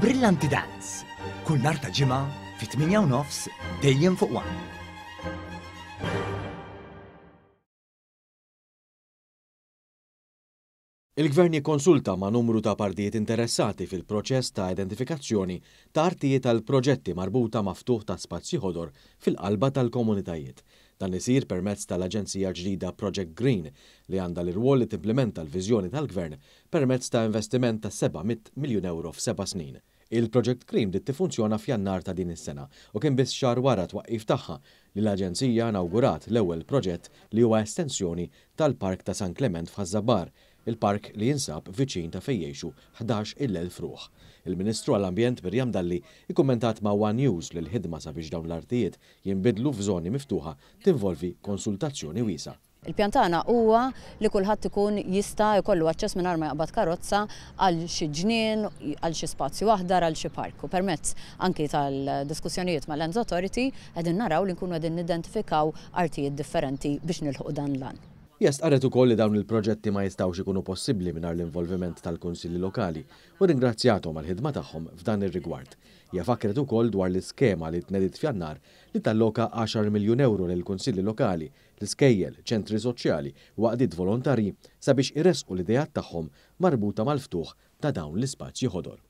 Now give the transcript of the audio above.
Brillanti Dance. Kull narta ġima ġimgħa fit-8 nofs dejjem fuq wan. Il-gvern jikkonsulta ma' numru ta' partijiet interessati fil-proċess ta' identifikazzjoni ta' artijiet tal-proġetti marbuta maftuħ ta' spazji ħodor fil-qalba tal-komunitajiet. Dan isir permezz tal-Aġenzija ġdida Project Green li għandha l-irwol li timplementa l-viżjoni tal-gvern permezz ta' investiment ta' 700 miljun euro f'seba' snin. Il-Project Cream dit tifunzjona f'jannar ta' din is-sena u kien biss xar wara twaqqif tagħha li l-Aġenzija inawgurat l-ewwel proġett li huwa estensjoni tal-Park ta' San Clement f'Azzabar, il-park li jinsab viċin ta' fejjexu 11 fruħ. Il-Ministru għall-Ambjent Mirjam Dalli ikkommentat ma' One News li l-ħidma sabiex dawn l-artijiet jinbidlu f'żoni miftuħa tinvolvi konsultazzjoni wiesa' il pjantana huwa li kulħadd ikun jista' jkollu aċċess minn arma jaqbad karozza għal xi ġnien, għal xi spazju aħdar, għal xi parku. Permezz anki tal-diskussjonijiet mal Lands Authority qegħdin naraw li nkunu qegħdin nidentifikaw artijiet differenti biex nilħuq dan l-an. Jest għaret ukoll li dawn il-proġetti ma jistawx ikunu possibbli mingħajr l-involviment tal-kunsilli lokali u ringrazzjatom għal-ħidma tagħhom f'dan ir-rigward. Jafakret ukoll dwar l-iskema li t-nedit f'jannar li talloka 10 miljun euro l kunsilli lokali, l-iskejjel, ċentri soċjali u għadid volontari sabiex iresqu l-idejat tagħhom marbuta mal-ftuħ ta' dawn l-ispazji ħodor.